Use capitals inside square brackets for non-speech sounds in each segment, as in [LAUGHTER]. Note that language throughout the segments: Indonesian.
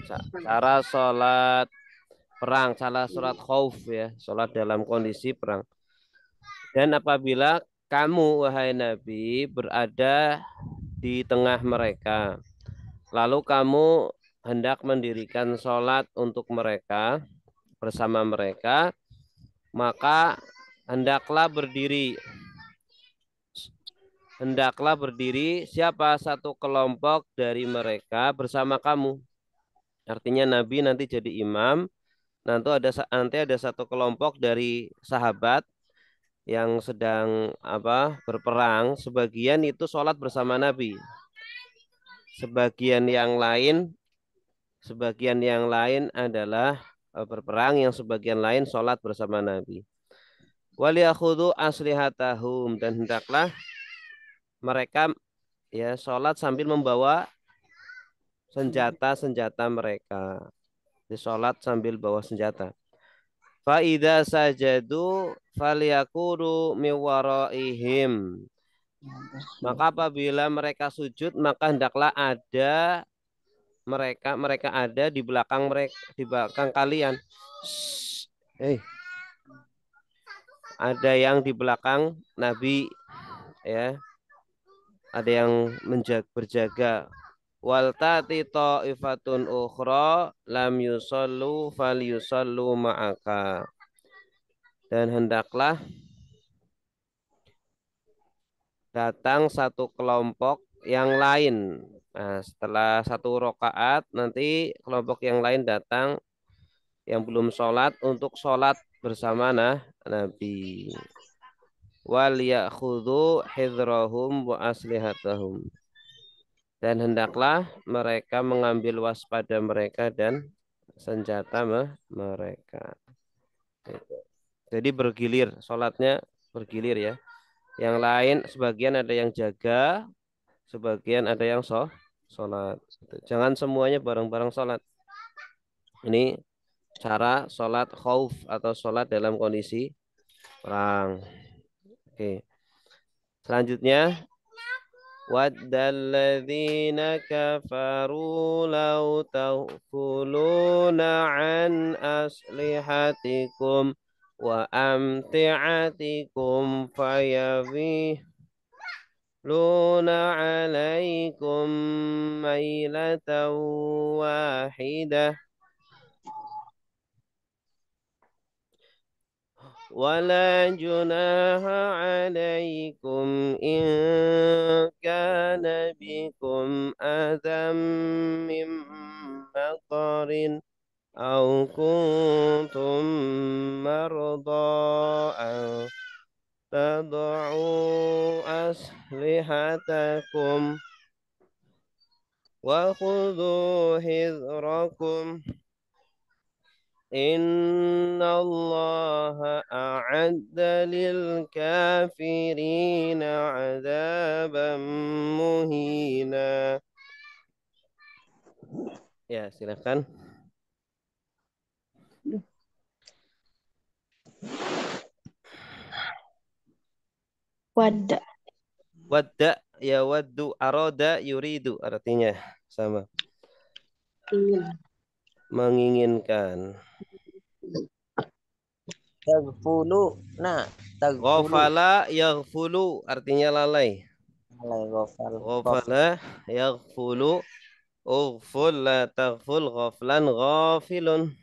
Hmm. cara sholat perang, salah sholat khauf ya, sholat dalam kondisi perang. Dan apabila kamu wahai Nabi berada di tengah mereka, lalu kamu hendak mendirikan sholat untuk mereka bersama mereka, maka hendaklah berdiri hendaklah berdiri siapa satu kelompok dari mereka bersama kamu Artinya Nabi nanti jadi imam, nanti ada nanti ada satu kelompok dari sahabat yang sedang apa berperang, sebagian itu sholat bersama Nabi, sebagian yang lain, sebagian yang lain adalah eh, berperang, yang sebagian lain sholat bersama Nabi. Waliyakhudu aslihatahum dan hendaklah mereka ya sholat sambil membawa senjata-senjata mereka. Di sholat sambil bawa senjata. Fa'idha sajadu faliyakuru miwaraihim. Maka apabila mereka sujud, maka hendaklah ada mereka mereka ada di belakang mereka di belakang kalian. Eh, hey. ada yang di belakang Nabi, ya, ada yang menjaga berjaga wal tati ta'ifatun ukhra lam yusallu fal yusallu ma'aka dan hendaklah datang satu kelompok yang lain nah, setelah satu rokaat nanti kelompok yang lain datang yang belum sholat untuk sholat bersama nah Nabi wal yakhudu hidrohum wa aslihatahum dan hendaklah mereka mengambil waspada mereka dan senjata mereka. Jadi bergilir, sholatnya bergilir ya. Yang lain sebagian ada yang jaga, sebagian ada yang sholat. sholat. Gitu. Jangan semuanya bareng-bareng sholat. Ini cara sholat khauf atau sholat dalam kondisi perang. Oke. Selanjutnya ود الذين كفروا لو تغفلون عن أسلحتكم وأمتعتكم فيبيلون عليكم ميلة واحدة ولا جناح عليكم إن كان بكم أذى من مطر أو كنتم مرضى أن تضعوا أسلحتكم وخذوا حذركم إن الله أعد للكافرين عذابا مهينا Ya silakan. Wadda. Wadda ya waddu aroda yuridu artinya sama. Iya menginginkan. Tagfulu. Nah, tagfulu. yang yaghfulu artinya lalai. Lalai ghafal. Ghafala yaghfulu. Ughful la taghful ghaflan ghafilun.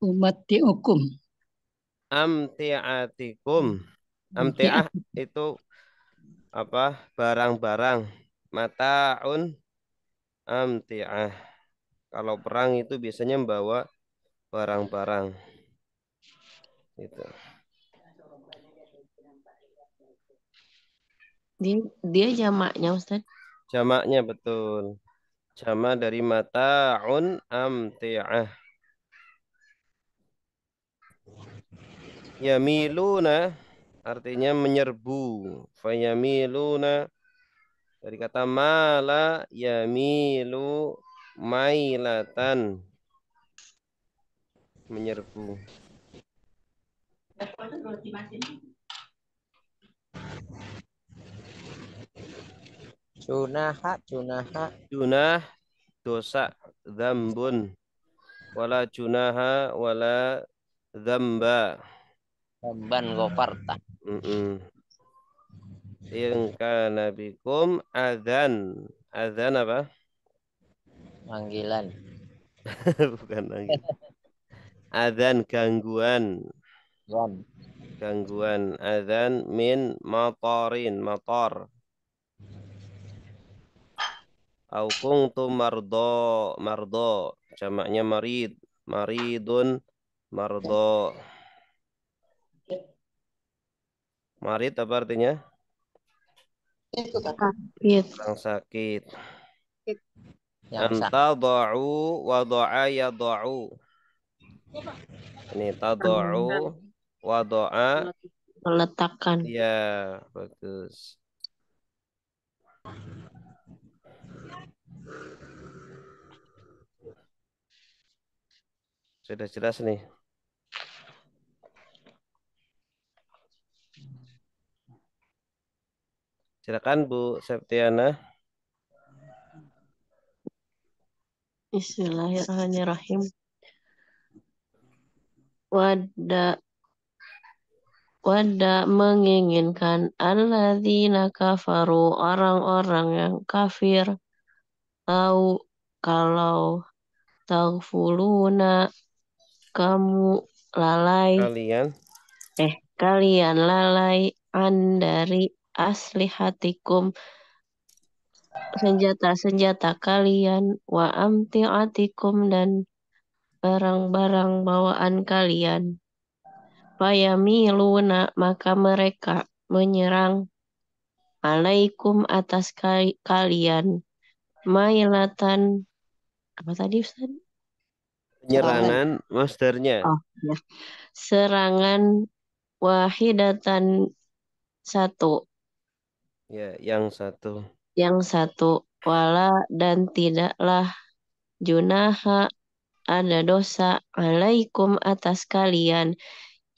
Umatiukum. Amtiatikum. Amtiah itu apa? Barang-barang. Mataun amtiah. Kalau perang itu biasanya membawa barang-barang. Itu. Dia, dia jamaknya Ustaz? Jamaknya betul. Jamak dari mataun amtiah. yamiluna artinya menyerbu. Fayamiluna dari kata mala yamilu mailatan menyerbu. junah junah Junah dosa zambun. Wala junaha wala zamba. Rabban Goparta. Yang In kana bikum adzan. Adzan apa? Panggilan. [LAUGHS] Bukan lagi. adzan gangguan. Gangguan. Gangguan adzan min matarin, matar. Au tu mardo, mardo jamaknya marid, maridun, mardo. Marit apa artinya? Sakit. Sang sakit. Anta do'u wa do'a ya do'u. Ini do'u wa do'a. Meletakkan. Ya, bagus. Sudah jelas nih. Silakan Bu Septiana. Bismillahirrahmanirrahim. Wada Wada menginginkan alladzina kafaru orang-orang yang kafir tahu kalau tagfuluna kamu lalai kalian eh kalian lalai an dari aslihatikum senjata-senjata kalian wa amti'atikum dan barang-barang bawaan kalian. Luna maka mereka menyerang alaikum atas kal kalian mailatan apa tadi Ustaz? Penyerangan oh, masternya. Oh, ya. Serangan wahidatan satu Ya, yang satu. Yang satu, wala dan tidaklah junaha ada dosa alaikum atas kalian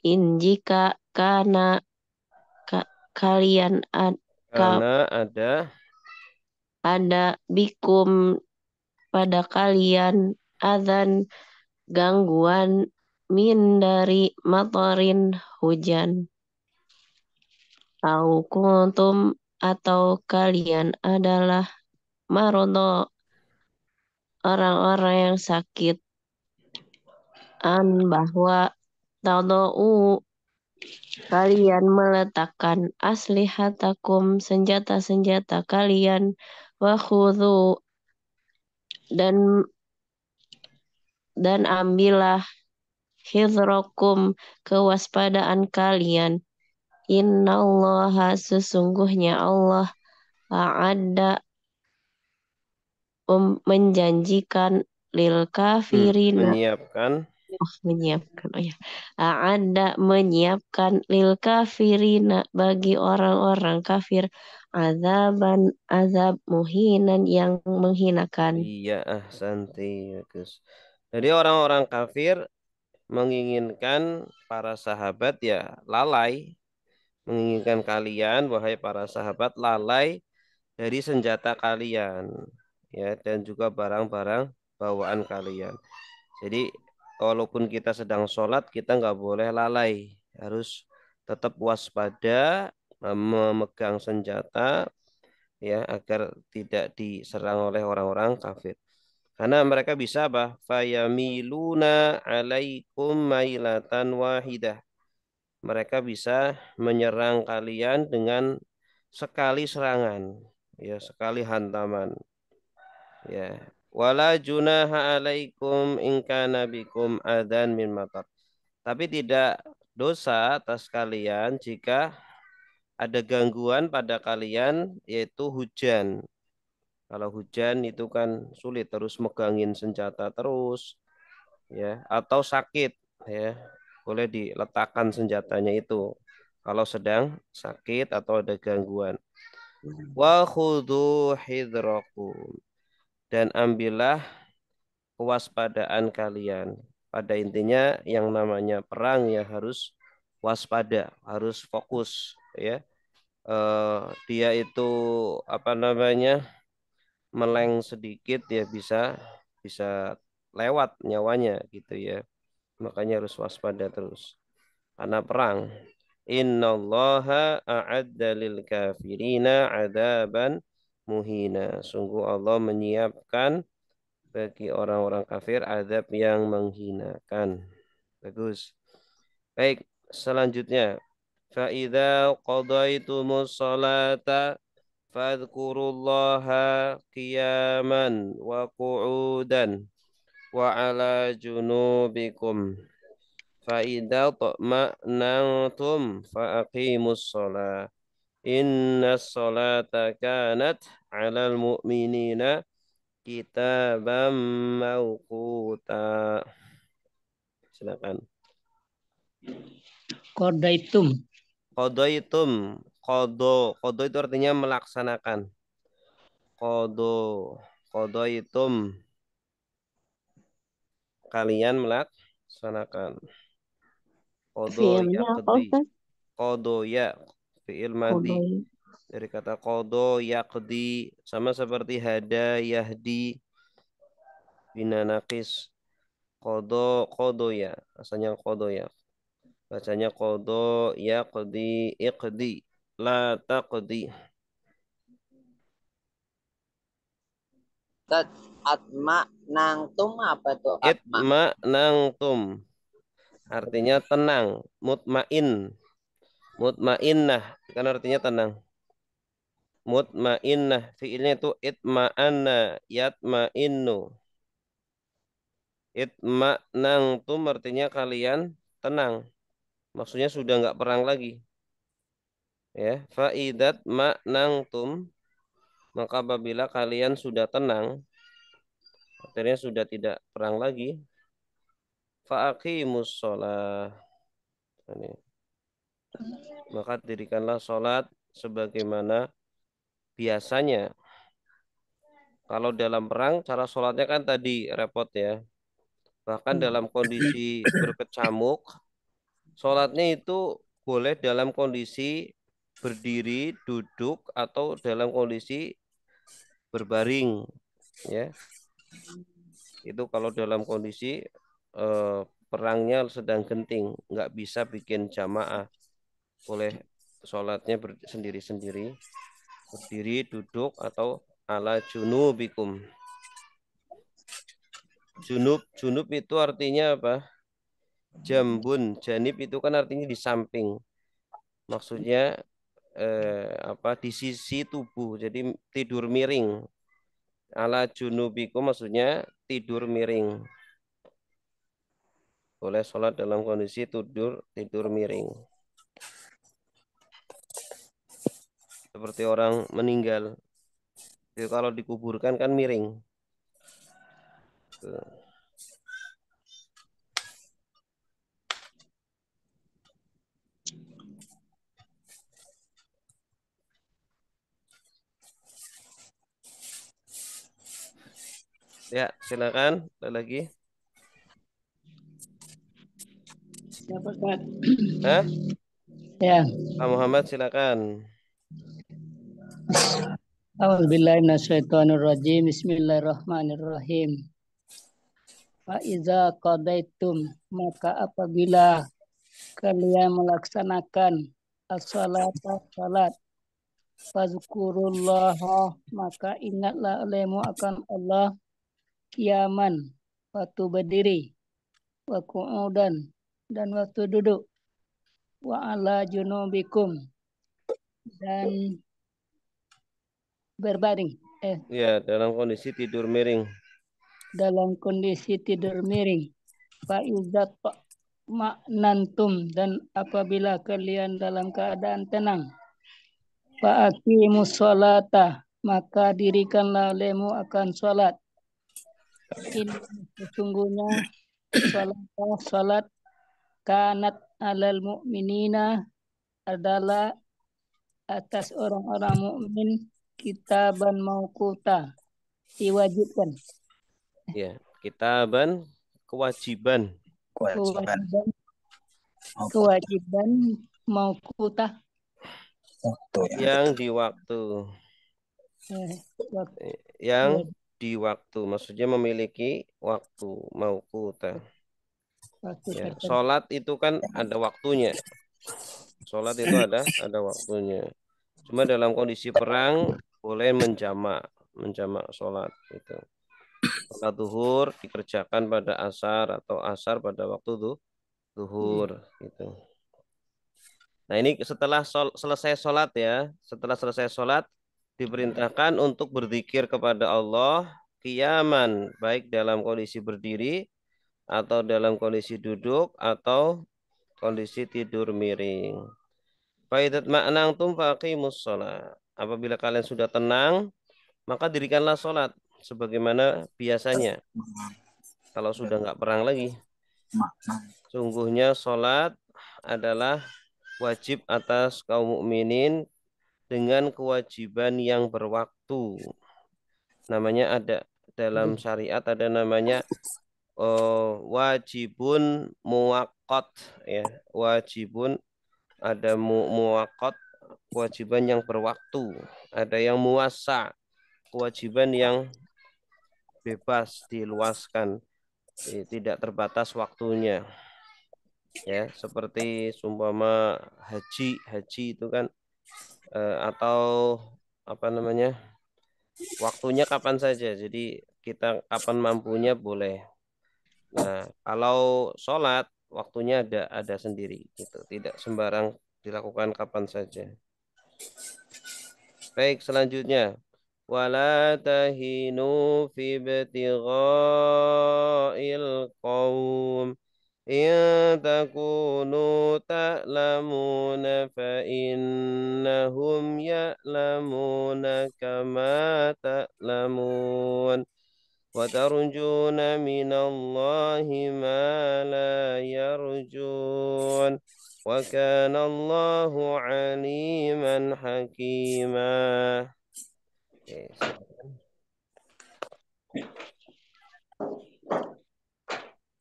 in jika karena ka, kalian ad, ka, karena ada ada bikum pada kalian adzan gangguan min dari matorin hujan au kuntum atau kalian adalah marono orang-orang yang sakit an bahwa tadau kalian meletakkan aslihatakum senjata-senjata kalian wa dan dan ambillah hidrokum kewaspadaan kalian Innallaha sesungguhnya Allah ada menjanjikan lil kafirin hmm, menyiapkan oh, menyiapkan oh ya ada menyiapkan lil kafirina bagi orang-orang kafir azaban azab muhinan yang menghinakan iya ah santi bagus ya, jadi orang-orang kafir menginginkan para sahabat ya lalai menginginkan kalian wahai para sahabat lalai dari senjata kalian ya dan juga barang-barang bawaan kalian. Jadi walaupun kita sedang sholat kita nggak boleh lalai harus tetap waspada memegang senjata ya agar tidak diserang oleh orang-orang kafir karena mereka bisa apa fayamiluna alaikum mailatan wahidah mereka bisa menyerang kalian dengan sekali serangan ya sekali hantaman ya wala junaha alaikum in kana bikum adan min matar tapi tidak dosa atas kalian jika ada gangguan pada kalian yaitu hujan kalau hujan itu kan sulit terus megangin senjata terus ya atau sakit ya boleh diletakkan senjatanya itu kalau sedang sakit atau ada gangguan. Hmm. Wa khudhu dan ambillah kewaspadaan kalian. Pada intinya yang namanya perang ya harus waspada, harus fokus ya. Eh, dia itu apa namanya meleng sedikit ya bisa bisa lewat nyawanya gitu ya Makanya harus waspada terus. Karena perang. Inna allaha a'adda lil kafirina adaban muhina. Sungguh Allah menyiapkan bagi orang-orang kafir adab yang menghinakan. Bagus. Baik, selanjutnya. Fa'idha qadaytumus salata fadhkurullaha qiyaman wa qu'udan wa ala junubikum fa idza tuma'nantum fa aqimus shalah inna sholata kanat 'alal mu'minina kitabam mawquta silakan qadaitum qadaitum kodo kodo itu artinya melaksanakan kodo qadaitum kalian melaksanakan. Kodo ya kodi Kodo ya fiil madi. Ya. Dari kata kodo kodi sama seperti hada yahdi bina nakis. Kodo kodo ya asalnya kodo ya. Bacanya kodo yakdi ikdi la kodi atma nangtum apa tuh atma, atma nangtum artinya tenang mutmain mutmainnah kan artinya tenang mutmainnah fiilnya itu itma'anna yatma'innu itma nangtum artinya kalian tenang maksudnya sudah nggak perang lagi ya faidat ma nangtum maka apabila kalian sudah tenang Artinya sudah tidak perang lagi. Fa'aqimus sholat. Ini. Maka dirikanlah sholat sebagaimana biasanya. Kalau dalam perang, cara sholatnya kan tadi repot ya. Bahkan dalam kondisi berkecamuk, sholatnya itu boleh dalam kondisi berdiri, duduk, atau dalam kondisi berbaring. Ya, itu kalau dalam kondisi eh, perangnya sedang genting, nggak bisa bikin jamaah, boleh sholatnya sendiri-sendiri, berdiri, duduk atau ala junubikum. Junub, junub itu artinya apa? Jambun, janib itu kan artinya di samping. Maksudnya eh, apa di sisi tubuh, jadi tidur miring ala junubiku maksudnya tidur miring. Boleh sholat dalam kondisi tidur tidur miring. Seperti orang meninggal. Jadi kalau dikuburkan kan miring. Ya, silakan. Ada lagi. Ya, Pak. Hah? Ya. Pak Muhammad, silakan. A'udzubillahi minasyaitonirrajim. Bismillahirrahmanirrahim. Fa'iza qadaitum maka apabila kalian melaksanakan as-salat Fazkurullah maka ingatlah olehmu akan Allah kiaman, waktu berdiri, waktu udan, dan waktu duduk. Wa ala junubikum dan berbaring. Eh. Ya, dalam kondisi tidur miring. Dalam kondisi tidur miring. Faizat maknantum dan apabila kalian dalam keadaan tenang. Fa'akimus sholata maka dirikanlah lemu akan sholat sesungguhnya salat, salat kanat alal mu'minina adalah atas orang-orang mukmin kitaban mauquta diwajibkan. Ya, kitaban kewajiban. Kewajiban. Kewajiban mauquta. Waktu ya. Yang di waktu. Ya, waktu. Yang di waktu, maksudnya memiliki waktu mauquta. Ya, salat itu kan ya. ada waktunya. Salat itu ada ada waktunya. Cuma dalam kondisi perang boleh menjamak, menjamak salat itu. Salat zuhur dikerjakan pada asar atau asar pada waktu tuh zuhur gitu. Nah, ini setelah sol selesai salat ya, setelah selesai salat diperintahkan untuk berzikir kepada Allah kiaman, baik dalam kondisi berdiri atau dalam kondisi duduk atau kondisi tidur miring. Faidat maknang tum faqimus sholat. Apabila kalian sudah tenang, maka dirikanlah sholat sebagaimana biasanya. Kalau sudah nggak perang lagi. Sungguhnya sholat adalah wajib atas kaum mukminin dengan kewajiban yang berwaktu. Namanya ada dalam hmm. syariat ada namanya uh, wajibun muwakot ya. Wajibun ada mu muwakot kewajiban yang berwaktu, ada yang muasa kewajiban yang bebas diluaskan tidak terbatas waktunya ya seperti sumpama haji haji itu kan uh, atau apa namanya waktunya kapan saja jadi kita kapan mampunya boleh nah kalau sholat waktunya ada ada sendiri gitu tidak sembarang dilakukan kapan saja baik selanjutnya wala tahinu fi qaum إن تكونوا تعلمون فإنهم يعلمون كما تعلمون وترجون من الله ما لا يرجون وكان الله عليما حكيما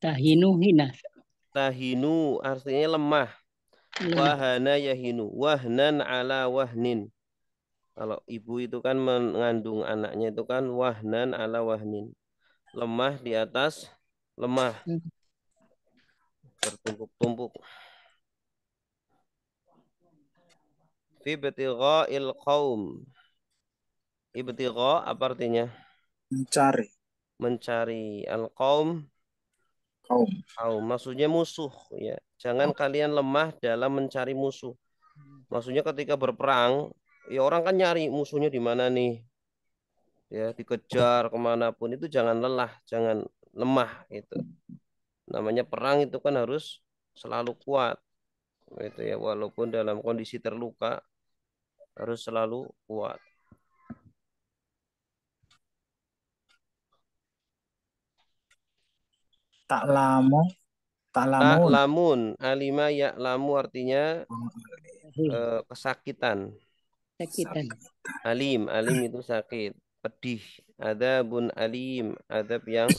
تهينوا هنا tahinu artinya lemah. Hmm. Wahana yahinu. Wahnan ala wahnin. Kalau ibu itu kan mengandung anaknya itu kan wahnan ala wahnin. Lemah di atas lemah. Hmm. Bertumpuk-tumpuk. Fi il kaum Ibtigha apa artinya? Mencari. Mencari. al kaum kaum. Kaum, maksudnya musuh ya. Jangan oh. kalian lemah dalam mencari musuh. Maksudnya ketika berperang, ya orang kan nyari musuhnya di mana nih. Ya, dikejar kemanapun itu jangan lelah, jangan lemah itu. Namanya perang itu kan harus selalu kuat. Itu ya, walaupun dalam kondisi terluka harus selalu kuat. tak lamu tak lamun lamun alima ya lamu artinya uh, kesakitan sakitan alim alim itu sakit pedih ada bun alim adab yang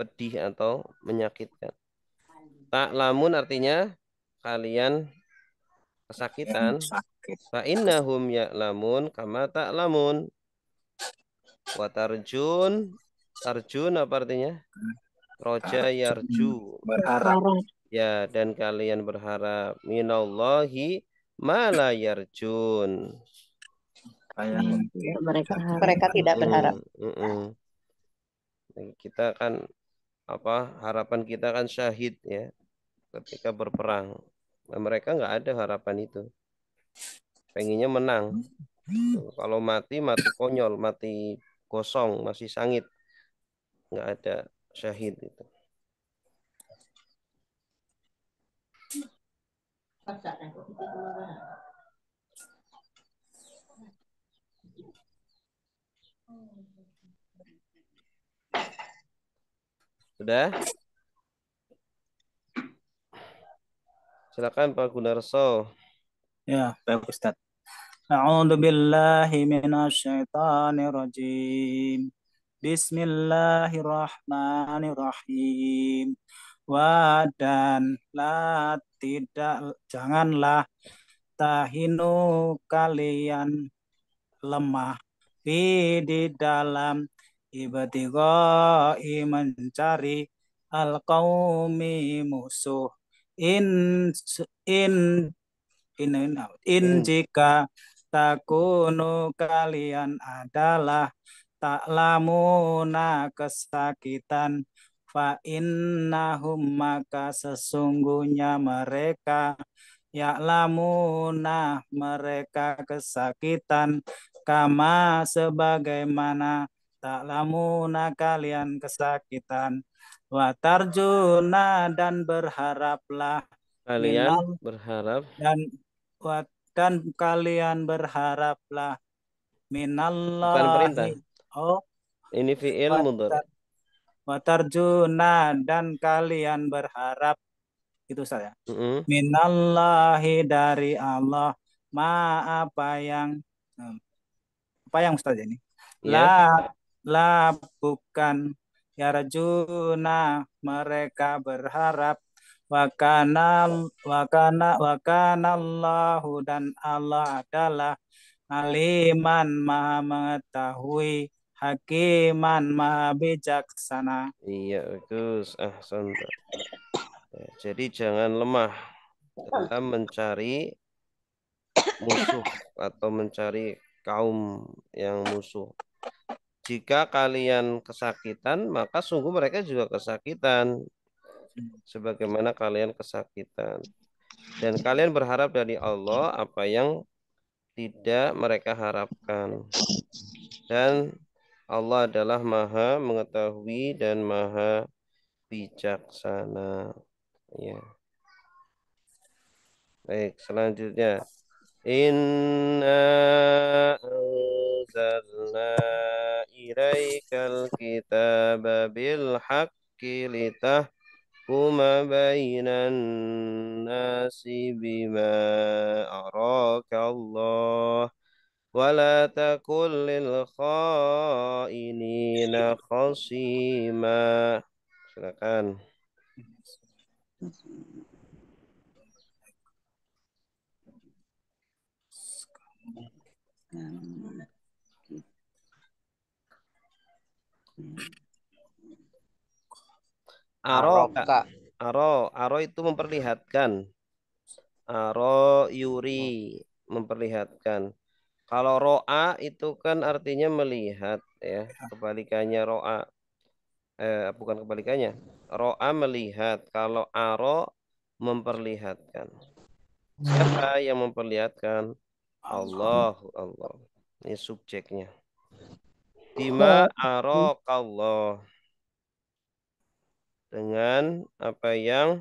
pedih atau menyakitkan tak lamun artinya kalian kesakitan fa innahum ya lamun kama tak lamun watarjun tarjun apa artinya hmm. Roja ah, yarju. Berharap. Ya, dan kalian berharap minallahi mala yarjun. Hmm, ya mereka, mereka tidak berharap. Mm -mm. Kita kan apa harapan kita kan syahid ya ketika berperang. Nah, mereka nggak ada harapan itu. Penginnya menang. Kalau mati mati konyol, mati kosong, masih sangit. Nggak ada syahid itu. Sudah? Silakan Pak Gunarso. Ya, Pak Ustaz. A'udzu billahi rajim. Bismillahirrahmanirrahim. Wa dan la tidak janganlah tahinu kalian lemah fi di dalam ibtigoi mencari al qaumi musuh in in in in, in jika takunu kalian adalah ta'lamuna kesakitan fa innahum maka sesungguhnya mereka ya'lamuna mereka kesakitan kama sebagaimana ta'lamuna kalian kesakitan wa tarjuna dan berharaplah kalian minal, berharap dan dan kalian berharaplah minallah. bukan perintah Oh. Ini fi'il mudhari. Watarjuna dan kalian berharap itu saya. Mm -hmm. Minallahi dari Allah ma apa yang hmm, apa yang Ustaz ini? Yeah. La la bukan ya rajuna mereka berharap wakana wakana Allahu dan Allah adalah aliman maha mengetahui hakiman maha bijaksana. Iya, bagus. Ah, eh, Jadi jangan lemah dalam mencari musuh atau mencari kaum yang musuh. Jika kalian kesakitan, maka sungguh mereka juga kesakitan. Sebagaimana kalian kesakitan. Dan kalian berharap dari Allah apa yang tidak mereka harapkan. Dan Allah adalah maha mengetahui dan maha bijaksana. Ya. Baik, selanjutnya. Inna anzalna ilaikal kitaba bil haqqi litah kuma bainan nasi bima araka Allah ولا تكن للخائنين خصيما silakan Aro, Kak. Aro, aro itu memperlihatkan. Aro yuri memperlihatkan. Kalau roa itu kan artinya melihat ya, iya. kebalikannya roa. Eh, bukan kebalikannya. Roa melihat, kalau aro memperlihatkan. Siapa hmm. yang memperlihatkan? Allah, Allah. Ini subjeknya. Bima Allah Dengan apa yang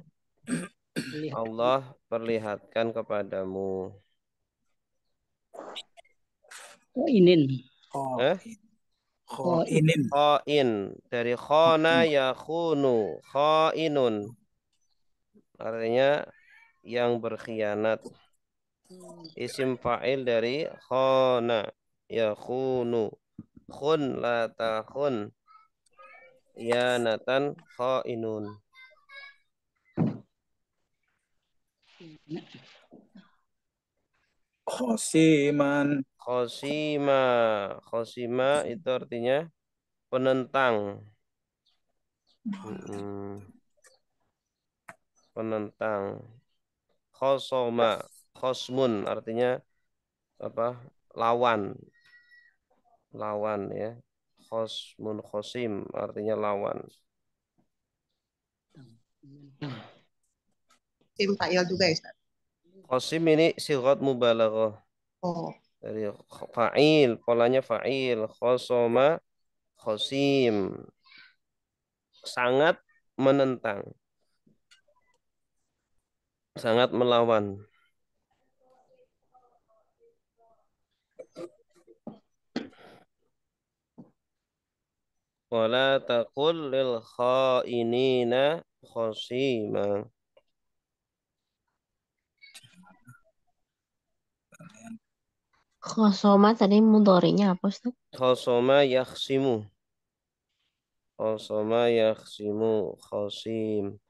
Allah perlihatkan kepadamu. Koinin. Eh? Koinin. Eh? koin Dari khona ya khunu. koinun Artinya yang berkhianat. Isim fa'il dari khona ya khunu. Khun la ta khun. Ya natan khainun. Khosiman. Khosima. Khosima itu artinya penentang. Penentang. Khosoma. Khosmun artinya apa? Lawan. Lawan ya. Khosmun khosim artinya lawan. Tim juga ya, Kosim Khosim ini sirat mubalaghah. Oh dari fa'il polanya fa'il khosoma khosim sangat menentang sangat melawan wala taqul lil kha'inina khosima Khosoma tadi mudorinya apa sih? Khosoma yaksimu. Khosoma yaksimu Khosim.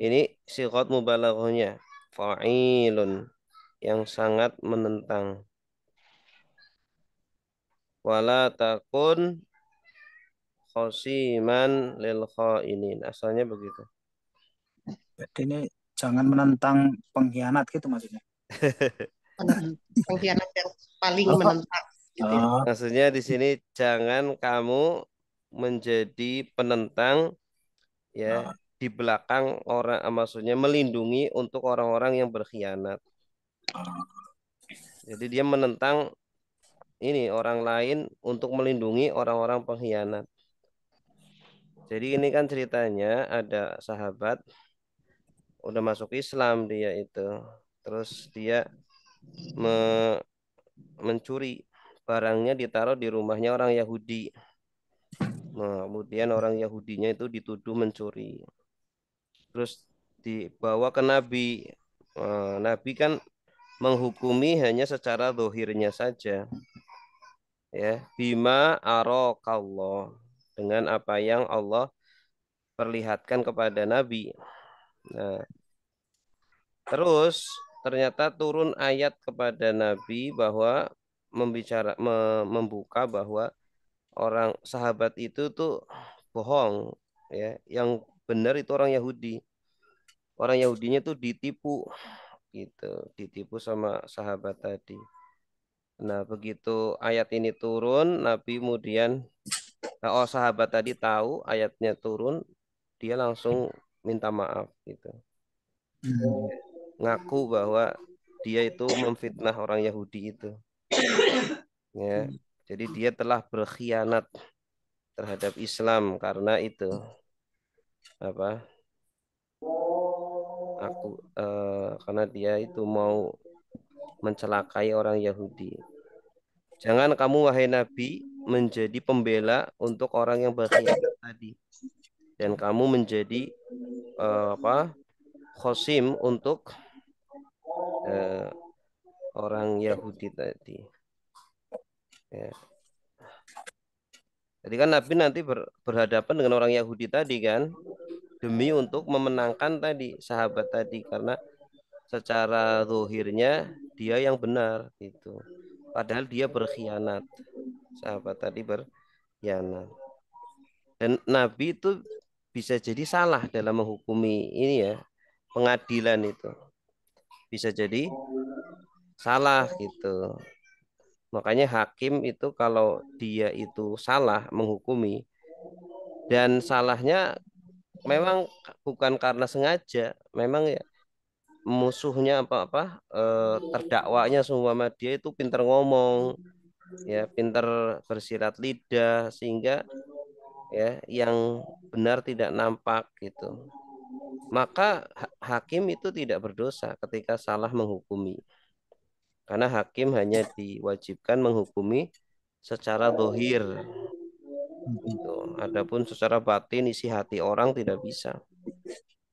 Ini sikot mubalaghahnya. Fa'ilun. Yang sangat menentang. Wala takun khosiman lil ini. Asalnya begitu. Jadi ini jangan menentang pengkhianat gitu maksudnya. [LAUGHS] [LAUGHS] pengkhianat yang paling menentang. Gitu ya. ah. Maksudnya di sini jangan kamu menjadi penentang ya nah. di belakang orang ah, maksudnya melindungi untuk orang-orang yang berkhianat. Ah. Jadi dia menentang ini orang lain untuk melindungi orang-orang pengkhianat. Jadi ini kan ceritanya ada sahabat udah masuk Islam dia itu. Terus dia me mencuri barangnya ditaruh di rumahnya orang Yahudi. Nah, kemudian orang Yahudinya itu dituduh mencuri. Terus dibawa ke Nabi. Nah, Nabi kan menghukumi hanya secara dohirnya saja. Ya, bima arokallah dengan apa yang Allah perlihatkan kepada Nabi. Nah, terus ternyata turun ayat kepada Nabi bahwa membicara membuka bahwa orang sahabat itu tuh bohong ya yang benar itu orang Yahudi orang Yahudinya tuh ditipu gitu ditipu sama sahabat tadi nah begitu ayat ini turun Nabi kemudian nah, oh sahabat tadi tahu ayatnya turun dia langsung minta maaf gitu hmm ngaku bahwa dia itu memfitnah orang Yahudi itu. Ya. Jadi dia telah berkhianat terhadap Islam karena itu apa? Aku eh, karena dia itu mau mencelakai orang Yahudi. Jangan kamu wahai Nabi menjadi pembela untuk orang yang berkhianat tadi. Dan kamu menjadi eh, apa? khosim untuk uh, orang Yahudi tadi. Ya. Jadi kan Nabi nanti ber, berhadapan dengan orang Yahudi tadi kan demi untuk memenangkan tadi sahabat tadi karena secara zuhirnya dia yang benar itu. Padahal dia berkhianat. Sahabat tadi berkhianat. Dan Nabi itu bisa jadi salah dalam menghukumi ini ya, pengadilan itu bisa jadi oh. salah gitu. Makanya hakim itu kalau dia itu salah menghukumi dan salahnya memang bukan karena sengaja, memang ya musuhnya apa-apa eh, terdakwanya semua dia itu pinter ngomong ya pinter bersilat lidah sehingga ya yang benar tidak nampak gitu maka hakim itu tidak berdosa ketika salah menghukumi. Karena hakim hanya diwajibkan menghukumi secara dohir. Gitu. Adapun secara batin isi hati orang tidak bisa.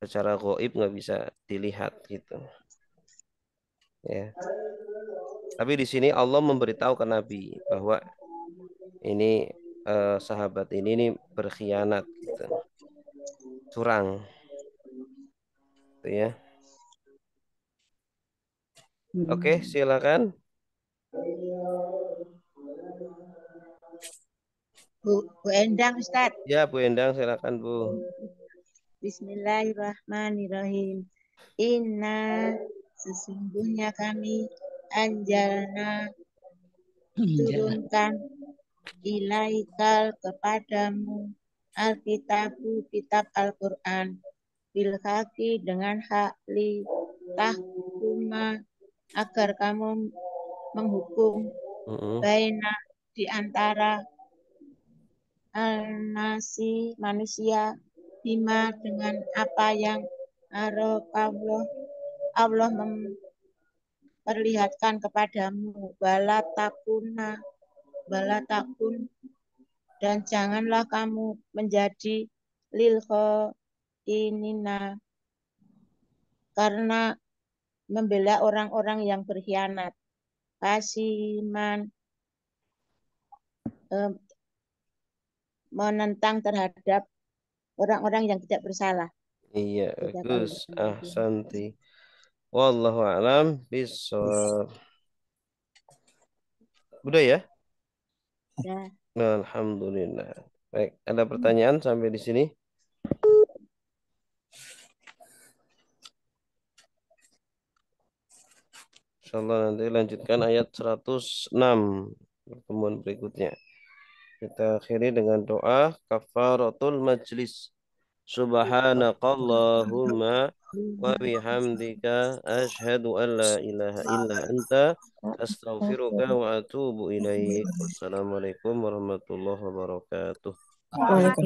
Secara goib nggak bisa dilihat gitu. Ya. Tapi di sini Allah memberitahu ke Nabi bahwa ini eh, sahabat ini ini berkhianat gitu. Curang gitu ya. Hmm. Oke, silakan. Bu, Bu Endang Ustaz. Ya, Bu Endang silakan Bu. Bismillahirrahmanirrahim. Inna sesungguhnya kami anjalna turunkan ilaikal kepadamu Alkitabu kitab Al-Quran bilhaki dengan hak li tahkuma agar kamu menghukum mm -hmm. baina di antara nasi manusia bima dengan apa yang Allah Allah memperlihatkan kepadamu bala takuna bala takun dan janganlah kamu menjadi lilho Nina karena membela orang-orang yang berkhianat kasiman eh, menentang terhadap orang-orang yang tidak bersalah iya bagus. Ah, Santi. wallahu alam bisawab udah ya ya Alhamdulillah. Baik, ada pertanyaan sampai di sini? Insyaallah nanti lanjutkan ayat 106 pertemuan berikutnya. Kita akhiri dengan doa kafaratul majlis. Subhanakallahumma wa bihamdika ashhadu an la ilaha illa anta astaghfiruka wa atubu ilaik. Wassalamualaikum warahmatullahi wabarakatuh.